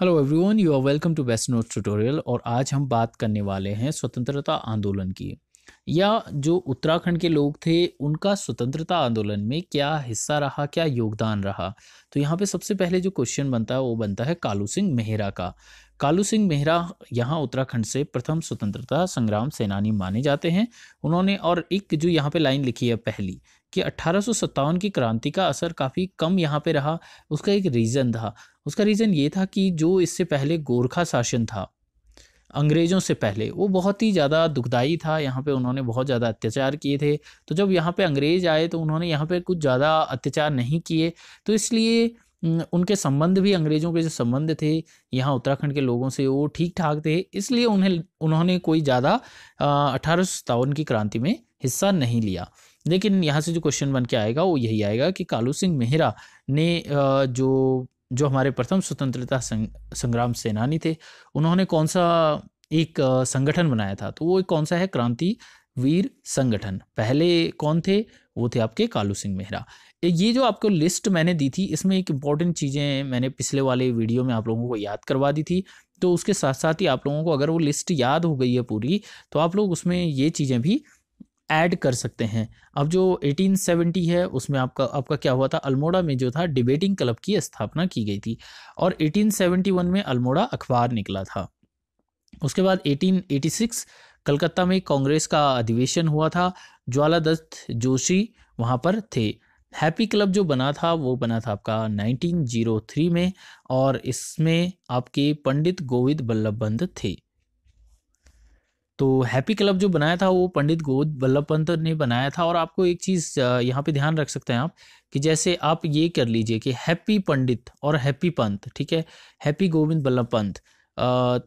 hello everyone you are welcome to best note tutorial और आज हम बात करने वाले हैं स्वतंत्रता आंदोलन की या जो उत्तराखंड के लोग थे उनका स्वतंत्रता आंदोलन में क्या हिस्सा रहा क्या योगदान रहा तो यहाँ पे सबसे पहले जो क्वेश्चन बनता है वो बनता है कालू सिंह मेहरा का कालू सिंह मेहरा यहाँ उत्तराखंड से प्रथम स्वतंत्रता संग्राम सेनानी माने जाते हैं उन्होंने और एक जो यहाँ पे लाइन लिखी है पहली कि अट्ठारह की क्रांति का असर काफ़ी कम यहाँ पे रहा उसका एक रीज़न था उसका रीज़न ये था कि जो इससे पहले गोरखा शासन था अंग्रेज़ों से पहले वो बहुत ही ज़्यादा दुखदाई था यहाँ पे उन्होंने बहुत ज़्यादा अत्याचार किए थे तो जब यहाँ पे अंग्रेज़ आए तो उन्होंने यहाँ पे कुछ ज़्यादा अत्याचार नहीं किए तो इसलिए उनके संबंध भी अंग्रेजों के जो संबंध थे यहाँ उत्तराखंड के लोगों से वो ठीक ठाक थे इसलिए उन्हें उन्होंने कोई ज़्यादा अठारह की क्रांति में हिस्सा नहीं लिया लेकिन यहाँ से जो क्वेश्चन बन के आएगा वो यही आएगा कि कालू सिंह मेहरा ने जो जो हमारे प्रथम स्वतंत्रता संग्राम सेनानी थे उन्होंने कौन सा एक संगठन बनाया था तो वो कौन सा है क्रांति वीर संगठन पहले कौन थे वो थे आपके कालू सिंह मेहरा ये जो आपको लिस्ट मैंने दी थी इसमें एक इंपॉर्टेंट चीज़ें मैंने पिछले वाले वीडियो में आप लोगों को याद करवा दी थी तो उसके साथ साथ ही आप लोगों को अगर वो लिस्ट याद हो गई है पूरी तो आप लोग उसमें ये चीज़ें भी ऐड कर सकते हैं अब जो 1870 है उसमें आपका आपका क्या हुआ था अल्मोड़ा में जो था डिबेटिंग क्लब की स्थापना की गई थी और 1871 में अल्मोड़ा अखबार निकला था उसके बाद 1886 कलकत्ता में कांग्रेस का अधिवेशन हुआ था ज्वालादत्त जोशी वहाँ पर थे हैप्पी क्लब जो बना था वो बना था आपका 1903 में और इसमें आपके पंडित गोविंद बल्लभ पंत थे तो हैप्पी क्लब जो बनाया था वो पंडित गोविंद बल्लभ पंत ने बनाया था और आपको एक चीज़ यहाँ पे ध्यान रख सकते हैं आप कि जैसे आप ये कर लीजिए कि हैप्पी पंडित और हैप्पी पंत ठीक है हैप्पी गोविंद बल्लभ पंत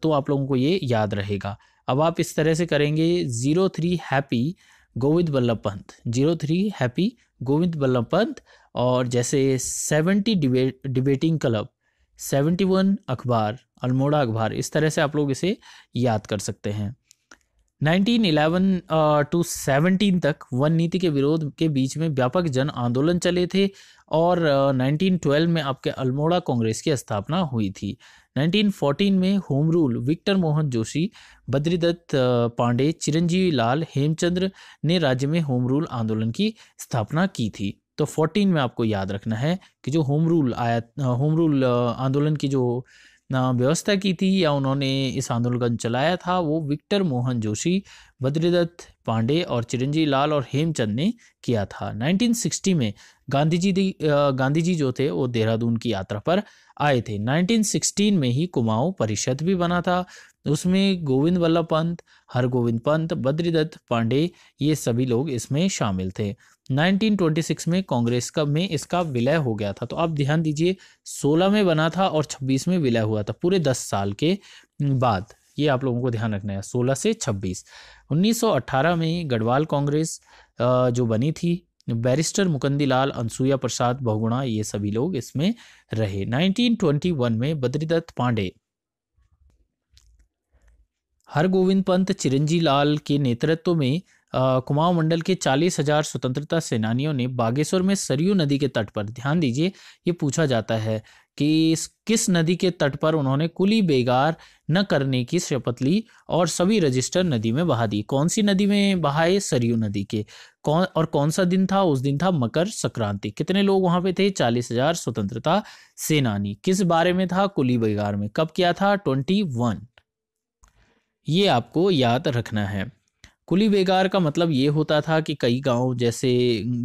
तो आप लोगों को ये याद रहेगा अब आप इस तरह से करेंगे zero three happy Govind Ballabh Pant zero three happy Govind Ballabh Pant और जैसे seventy debating club seventy one अखबार अल्मोड़ा अखबार इस तरह से आप लोग इसे याद कर सकते हैं 1911 टू सेवनटीन तक वन नीति के विरोध के बीच में व्यापक जन आंदोलन चले थे और uh, 1912 में आपके अल्मोड़ा कांग्रेस की स्थापना हुई थी 1914 में home rule Victor Mohan Joshi Badridatt Pande Chiranjeevi Lal Hemchandra ने राज्य में होम रूल आंदोलन की स्थापना की थी तो 14 में आपको याद रखना है कि जो होम रूल आया होम रूल आंदोलन की जो व्यवस्था की थी या उन्होंने इस आंदोलन का चलाया था वो विक्टर मोहन जोशी बद्रीदत्त पांडे और चिरंजीवी लाल और हेमचंद ने किया था 1960 में गांधी जी दी गांधी जी जो थे वो देहरादून की यात्रा पर आए थे 1916 में ही कुमाऊं परिषद भी बना था उसमें गोविंद वल्लभ पंत हरगोविंद पंत बद्रीदत्त पांडे ये सभी लोग इसमें शामिल थे 1926 में कांग्रेस का में इसका विलय हो गया था तो आप ध्यान दीजिए 16 में बना था और 26 में विलय हुआ था पूरे 10 साल के बाद ये आप लोगों को ध्यान रखना है 16 से 26 1918 में गढ़वाल कांग्रेस जो बनी थी बैरिस्टर मुकंदीलाल अनसुया प्रसाद बहुगुणा ये सभी लोग इसमें रहे 1921 में बद्रीदत्त पांडे हरगोविंद पंत चिरंजी लाल के नेतृत्व में कुमाऊं मंडल के चालीस हजार स्वतंत्रता सेनानियों ने बागेश्वर में सरयू नदी के तट पर ध्यान दीजिए ये पूछा जाता है कि किस नदी के तट पर उन्होंने कुली बेगार न करने की शपथ ली और सभी रजिस्टर नदी में बहा दी कौन सी नदी में बहाए सरयू नदी के कौन और कौन सा दिन था उस दिन था मकर संक्रांति कितने लोग वहां पे थे चालीस हजार स्वतंत्रता सेनानी किस बारे में था कुली बेगार में कब किया था ट्वेंटी वन ये आपको याद रखना है कुली बेगार का मतलब ये होता था कि कई गांव जैसे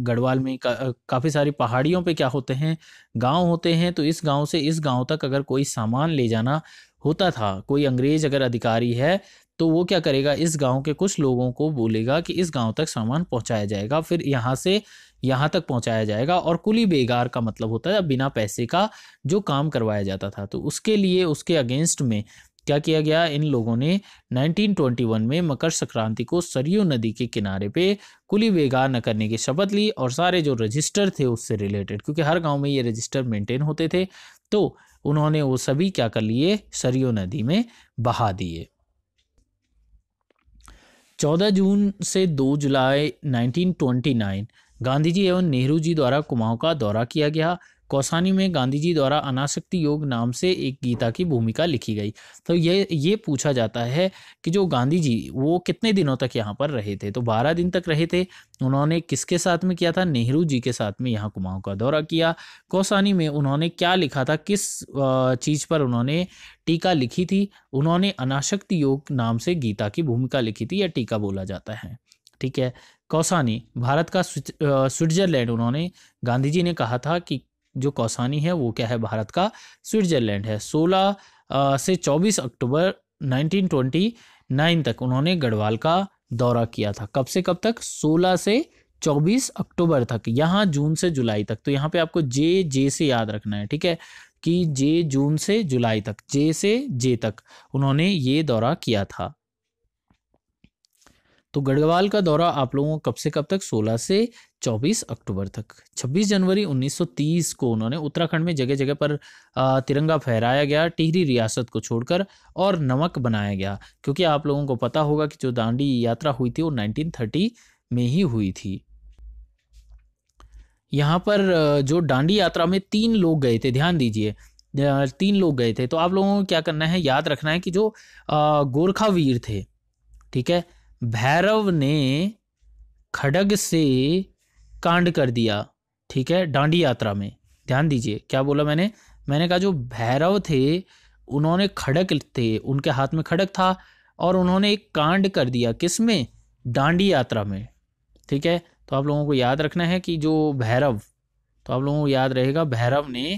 गढ़वाल में का, काफ़ी सारी पहाड़ियों पे क्या होते हैं गांव होते हैं तो इस गांव से इस गांव तक अगर कोई सामान ले जाना होता था कोई अंग्रेज अगर अधिकारी है तो वो क्या करेगा इस गांव के कुछ लोगों को बोलेगा कि इस गांव तक सामान पहुंचाया जाएगा फिर यहाँ से यहाँ तक पहुंचाया जाएगा और कुली बेगार का मतलब होता है बिना पैसे का जो काम करवाया जाता था तो उसके लिए उसके अगेंस्ट में क्या किया गया इन लोगों ने 1921 में मकर संक्रांति को सरयू नदी के किनारे पे कुली बेगा न करने की शपथ ली और सारे जो रजिस्टर थे उससे रिलेटेड क्योंकि हर गांव में ये रजिस्टर मेंटेन होते थे तो उन्होंने वो सभी क्या कर लिए सरयू नदी में बहा दिए 14 जून से 2 जुलाई 1929 गांधी जी एवं नेहरू जी द्वारा कुमाऊं का दौरा किया गया कौसानी में गांधी जी द्वारा अनाशक्ति योग नाम से एक गीता की भूमिका लिखी गई तो ये ये पूछा जाता है कि जो गांधी जी वो कितने दिनों तक यहाँ पर रहे थे तो बारह दिन तक रहे थे उन्होंने किसके साथ में किया था नेहरू जी के साथ में यहाँ कुमाऊँ का दौरा किया कौसानी में उन्होंने क्या लिखा था किस चीज़ पर उन्होंने टीका लिखी थी उन्होंने अनाशक्ति योग नाम से गीता की भूमिका लिखी थी या टीका बोला जाता है ठीक है कौसानी भारत का स्विट्जरलैंड उन्होंने गांधी जी ने कहा था कि जो कौसानी है वो क्या है भारत का स्विट्जरलैंड है 16 से 24 अक्टूबर 1929 तक उन्होंने गढ़वाल का दौरा किया था कब से कब तक 16 से 24 अक्टूबर तक यहाँ जून से जुलाई तक तो यहाँ पे आपको जे जे से याद रखना है ठीक है कि जे जून से जुलाई तक जे से जे तक उन्होंने ये दौरा किया था तो गढ़वाल का दौरा आप लोगों कब से कब तक 16 से 24 अक्टूबर तक 26 जनवरी 1930 को उन्होंने उत्तराखंड में जगह जगह पर तिरंगा फहराया गया टिहरी रियासत को छोड़कर और नमक बनाया गया क्योंकि आप लोगों को पता होगा कि जो दांडी यात्रा हुई थी वो 1930 में ही हुई थी यहाँ पर जो डांडी यात्रा में तीन लोग गए थे ध्यान दीजिए तीन लोग गए थे तो आप लोगों को क्या करना है याद रखना है कि जो गोरखा वीर थे ठीक है भैरव ने खड़ग से कांड कर दिया ठीक है डांडी यात्रा में ध्यान दीजिए क्या बोला मैंने मैंने कहा जो भैरव थे उन्होंने खड़क थे उनके हाथ में खड़क था और उन्होंने एक कांड कर दिया किस में डांडी यात्रा में ठीक है तो आप लोगों को याद रखना है कि जो भैरव तो आप लोगों को याद रहेगा भैरव ने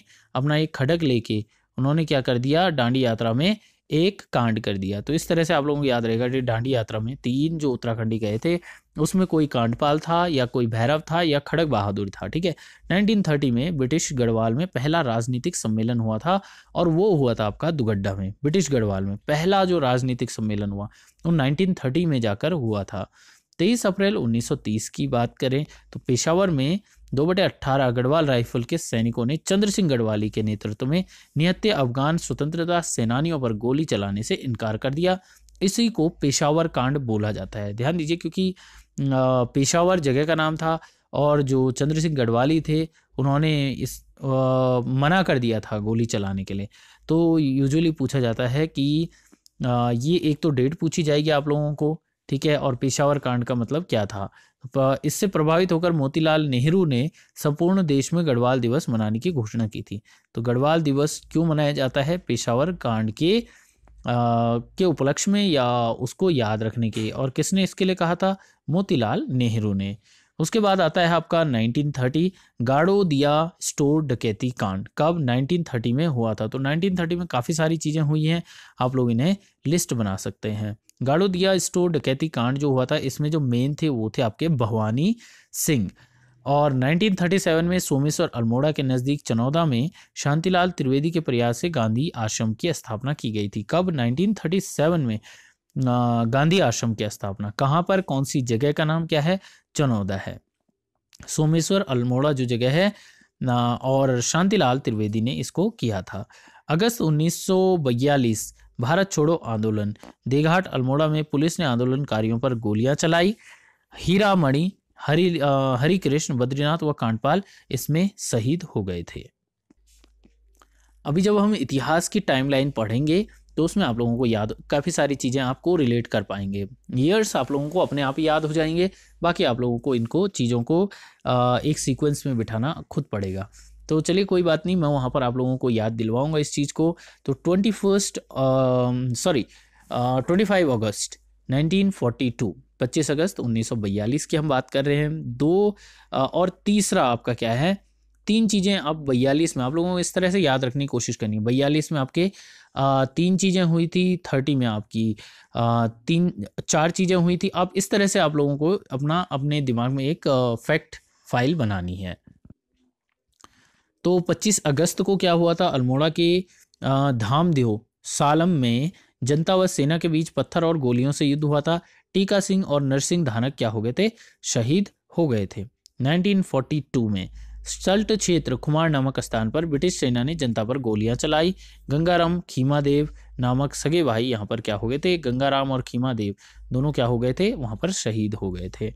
अपना एक खड़क लेके उन्होंने क्या कर दिया डांडी यात्रा में एक कांड कर दिया तो इस तरह से आप लोगों को याद रहेगा कि डांडी यात्रा में तीन जो उत्तराखंडी गए थे उसमें कोई कांडपाल था या कोई भैरव था या खड़ग बहादुर था ठीक है 1930 में ब्रिटिश गढ़वाल में पहला राजनीतिक सम्मेलन हुआ था और वो हुआ था आपका दुगड्डा में ब्रिटिश गढ़वाल में पहला जो राजनीतिक सम्मेलन हुआ वो नाइनटीन में जाकर हुआ था तेईस अप्रैल उन्नीस की बात करें तो पेशावर में दो बटे अट्ठारह गढ़वाल राइफल के सैनिकों ने चंद्र सिंह गढ़वाली के नेतृत्व में निहत्ते अफगान स्वतंत्रता सेनानियों पर गोली चलाने से इनकार कर दिया इसी को पेशावर कांड बोला जाता है ध्यान दीजिए क्योंकि पेशावर जगह का नाम था और जो चंद्र सिंह गढ़वाली थे उन्होंने इस आ, मना कर दिया था गोली चलाने के लिए तो यूजुअली पूछा जाता है कि आ, ये एक तो डेट पूछी जाएगी आप लोगों को ठीक है और पेशावर कांड का मतलब क्या था इससे प्रभावित होकर मोतीलाल नेहरू ने संपूर्ण देश में गढ़वाल दिवस मनाने की घोषणा की थी तो गढ़वाल दिवस क्यों मनाया जाता है पेशावर कांड के आ, के उपलक्ष्य में या उसको याद रखने के और किसने इसके लिए कहा था मोतीलाल नेहरू ने उसके बाद आता है आपका 1930 गाड़ो दिया स्टोर डकैती कांड कब 1930 में हुआ था तो 1930 में काफ़ी सारी चीज़ें हुई हैं आप लोग इन्हें लिस्ट बना सकते हैं गाड़ोदिया स्टोर तो डकैती कांड जो हुआ था इसमें जो मेन थे वो थे आपके भवानी सिंह और 1937 में सोमेश्वर अल्मोड़ा के नज़दीक चनौदा में शांतिलाल त्रिवेदी के प्रयास से गांधी आश्रम की स्थापना की गई थी कब 1937 में गांधी आश्रम की स्थापना कहाँ पर कौन सी जगह का नाम क्या है चनौदा है सोमेश्वर अल्मोड़ा जो जगह है और शांतिलाल त्रिवेदी ने इसको किया था अगस्त उन्नीस भारत छोड़ो आंदोलन देघाट अल्मोड़ा में पुलिस ने आंदोलनकारियों पर गोलियां चलाई हीरा मणि हरी हरिकृष्ण बद्रीनाथ व कांडपाल इसमें शहीद हो गए थे अभी जब हम इतिहास की टाइमलाइन पढ़ेंगे तो उसमें आप लोगों को याद काफ़ी सारी चीज़ें आपको रिलेट कर पाएंगे ईयर्स आप लोगों को अपने आप ही याद हो जाएंगे बाकी आप लोगों को इनको चीज़ों को एक सीक्वेंस में बिठाना खुद पड़ेगा तो चलिए कोई बात नहीं मैं वहाँ पर आप लोगों को याद दिलवाऊँगा इस चीज़ को तो twenty first sorry twenty five अगस्त नाइनटीन फोर्टी टू पच्चीस अगस्त उन्नीस सौ बयालीस की हम बात कर रहे हैं दो और तीसरा आपका क्या है तीन चीज़ें आप बयालीस में आप लोगों को इस तरह से याद रखने की कोशिश करनी है बयालीस में आपके आ, तीन चीज़ें हुई थी थर्टी में आपकी आ, तीन चार चीज़ें हुई थी आप इस तरह से आप लोगों को अपना अपने दिमाग में एक फैक्ट फाइल बनानी है तो 25 अगस्त को क्या हुआ था अल्मोड़ा के देव सालम में जनता व सेना के बीच पत्थर और गोलियों से युद्ध हुआ था टीका सिंह और नरसिंह धानक क्या हो गए थे शहीद हो गए थे 1942 में सल्ट क्षेत्र कुमार नामक स्थान पर ब्रिटिश सेना ने जनता पर गोलियां चलाई गंगाराम खीमादेव नामक सगे भाई यहाँ पर क्या हो गए थे गंगाराम और खीमादेव दोनों क्या हो गए थे वहां पर शहीद हो गए थे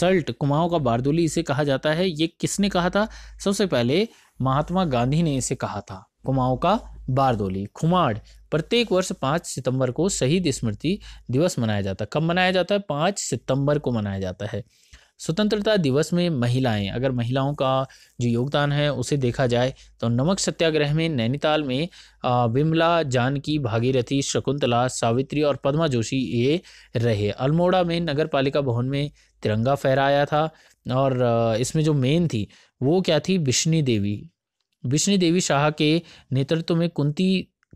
सल्ट कुमाओं का बारदोली इसे कहा जाता है ये किसने कहा था सबसे पहले महात्मा गांधी ने इसे कहा था कुमाऊं का बारदोली खुमाड़ प्रत्येक वर्ष पाँच सितंबर को शहीद स्मृति दिवस मनाया जाता है कब मनाया जाता है पाँच सितंबर को मनाया जाता है स्वतंत्रता दिवस में महिलाएं अगर महिलाओं का जो योगदान है उसे देखा जाए तो नमक सत्याग्रह में नैनीताल में विमला जानकी भागीरथी शकुंतला सावित्री और पद्मा जोशी ये रहे अल्मोड़ा में नगर पालिका भवन में तिरंगा फहराया था और इसमें जो मेन थी वो क्या थी विष्णी देवी विष्णी देवी शाह के नेतृत्व में कुंती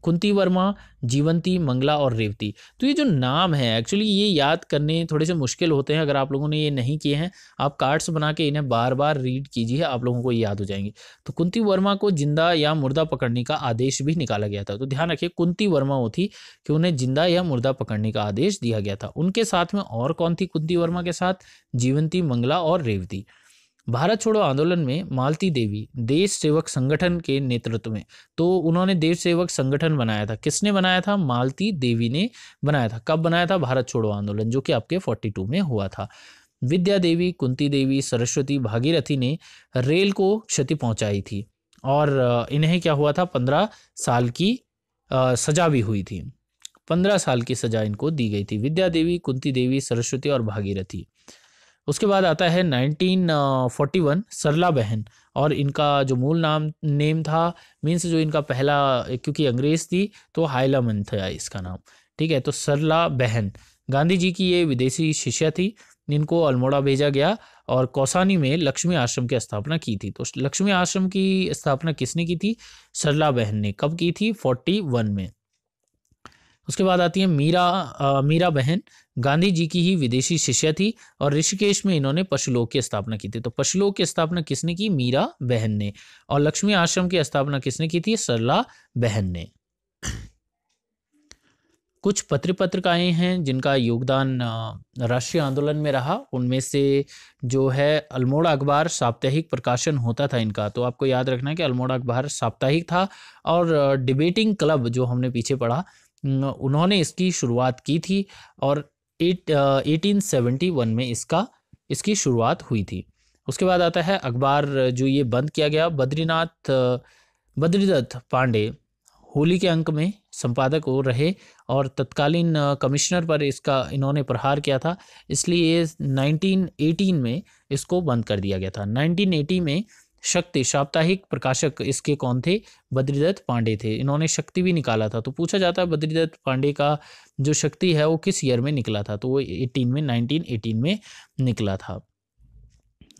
कुंती वर्मा जीवंती मंगला और रेवती तो ये जो नाम है एक्चुअली ये याद करने थोड़े से मुश्किल होते हैं अगर आप लोगों ने ये नहीं किए हैं आप कार्ड्स बना के इन्हें बार बार रीड कीजिए आप लोगों को याद हो जाएंगे तो कुंती वर्मा को जिंदा या मुर्दा पकड़ने का आदेश भी निकाला गया था तो ध्यान रखिए कुंती वर्मा वो थी कि उन्हें जिंदा या मुर्दा पकड़ने का आदेश दिया गया था उनके साथ में और कौन थी कुंती वर्मा के साथ जीवंती मंगला और रेवती भारत छोड़ो आंदोलन में मालती देवी देश सेवक संगठन के नेतृत्व में तो उन्होंने देश सेवक संगठन बनाया था किसने बनाया था मालती देवी ने बनाया था कब बनाया था भारत छोड़ो आंदोलन जो कि आपके 42 में हुआ था विद्या देवी कुंती देवी सरस्वती भागीरथी ने रेल को क्षति पहुंचाई थी और इन्हें क्या हुआ था पंद्रह साल की सजा भी हुई थी पंद्रह साल की सजा इनको दी गई थी विद्या देवी कुंती देवी सरस्वती और भागीरथी उसके बाद आता है 1941 सरला बहन और इनका जो मूल नाम नेम था मीन्स जो इनका पहला क्योंकि अंग्रेज़ थी तो हाइलामन था इसका नाम ठीक है तो सरला बहन गांधी जी की ये विदेशी शिष्या थी इनको अल्मोड़ा भेजा गया और कौसानी में लक्ष्मी आश्रम की स्थापना की थी तो लक्ष्मी आश्रम की स्थापना किसने की थी सरला बहन ने कब की थी फोर्टी वन में उसके बाद आती है मीरा आ, मीरा बहन गांधी जी की ही विदेशी शिष्य थी और ऋषिकेश में इन्होंने पशुलोक की स्थापना की थी तो पशुलोक की स्थापना किसने की मीरा बहन ने और लक्ष्मी आश्रम की स्थापना किसने की थी सरला बहन ने कुछ पत्र पत्रिकाएं हैं जिनका योगदान राष्ट्रीय आंदोलन में रहा उनमें से जो है अल्मोड़ा अखबार साप्ताहिक प्रकाशन होता था इनका तो आपको याद रखना है कि अल्मोड़ा अखबार साप्ताहिक था और डिबेटिंग क्लब जो हमने पीछे पढ़ा उन्होंने इसकी शुरुआत की थी और एट एटीन सेवेंटी वन में इसका इसकी शुरुआत हुई थी उसके बाद आता है अखबार जो ये बंद किया गया बद्रीनाथ बद्रीदत्त पांडे होली के अंक में संपादक हो रहे और तत्कालीन कमिश्नर पर इसका इन्होंने प्रहार किया था इसलिए 1918 में इसको बंद कर दिया गया था 1980 में शक्ति साप्ताहिक प्रकाशक इसके कौन थे बद्रीदत्त पांडे थे इन्होंने शक्ति भी निकाला था तो पूछा जाता है बद्रीदत्त पांडे का जो शक्ति है वो किस ईयर में निकला था तो वो एटीन में नाइनटीन एटीन में निकला था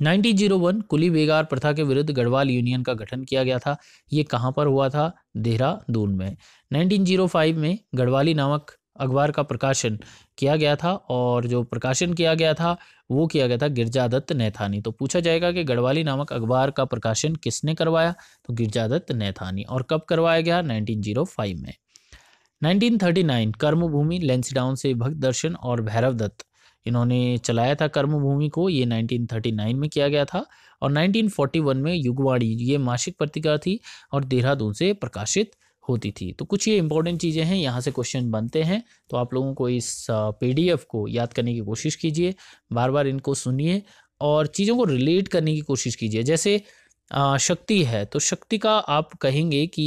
1901 कुली बेगार प्रथा के विरुद्ध गढ़वाल यूनियन का गठन किया गया था ये कहाँ पर हुआ था देहरादून में 1905 में गढ़वाली नामक अखबार का प्रकाशन किया गया था और जो प्रकाशन किया गया था वो किया गया था गिरजादत्त नैथानी तो पूछा जाएगा कि गढ़वाली नामक अखबार का प्रकाशन किसने करवाया तो गिरजादत्त नैथानी और कब करवाया गया 1905 में 1939 कर्मभूमि लेंसीडाउन से भक्त दर्शन और भैरव दत्त इन्होंने चलाया था कर्मभूमि को ये 1939 में किया गया था और 1941 में युगवाणी ये मासिक पत्रिका थी और देहरादून से प्रकाशित होती थी तो कुछ ये इंपॉर्टेंट चीज़ें हैं यहाँ से क्वेश्चन बनते हैं तो आप लोगों को इस पीडीएफ को याद करने की कोशिश कीजिए बार बार इनको सुनिए और चीज़ों को रिलेट करने की कोशिश कीजिए जैसे शक्ति है तो शक्ति का आप कहेंगे कि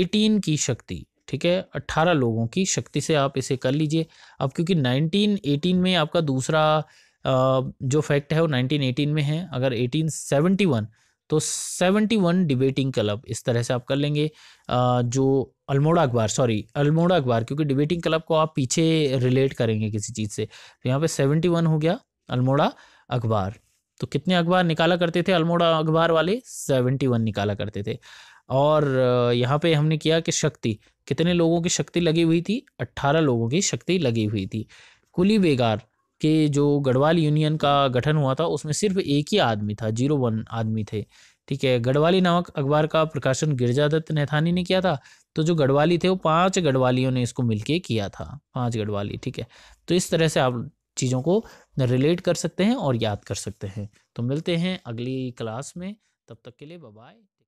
एटीन की शक्ति ठीक है अट्ठारह लोगों की शक्ति से आप इसे कर लीजिए अब क्योंकि नाइनटीन एटीन में आपका दूसरा जो फैक्ट है वो नाइनटीन एटीन में है अगर एटीन सेवेंटी वन तो सेवेंटी वन डिबेटिंग क्लब इस तरह से आप कर लेंगे जो अल्मोड़ा अखबार सॉरी अल्मोड़ा अखबार क्योंकि डिबेटिंग क्लब को आप पीछे रिलेट करेंगे किसी चीज़ से तो यहाँ पे सेवेंटी वन हो गया अल्मोड़ा अखबार तो कितने अखबार निकाला करते थे अल्मोड़ा अखबार वाले सेवेंटी वन निकाला करते थे और यहाँ पे हमने किया कि शक्ति कितने लोगों की शक्ति लगी हुई थी अट्ठारह लोगों की शक्ति लगी हुई थी कुली बेगार के जो गढ़वाल यूनियन का गठन हुआ था उसमें सिर्फ एक ही आदमी था जीरो वन आदमी थे ठीक है गढ़वाली नामक अखबार का प्रकाशन गिरजादत्त नेथानी ने किया था तो जो गढ़वाली थे वो पांच गढ़वालियों ने इसको मिलके किया था पांच गढ़वाली ठीक है तो इस तरह से आप चीज़ों को रिलेट कर सकते हैं और याद कर सकते हैं तो मिलते हैं अगली क्लास में तब तक के लिए बाय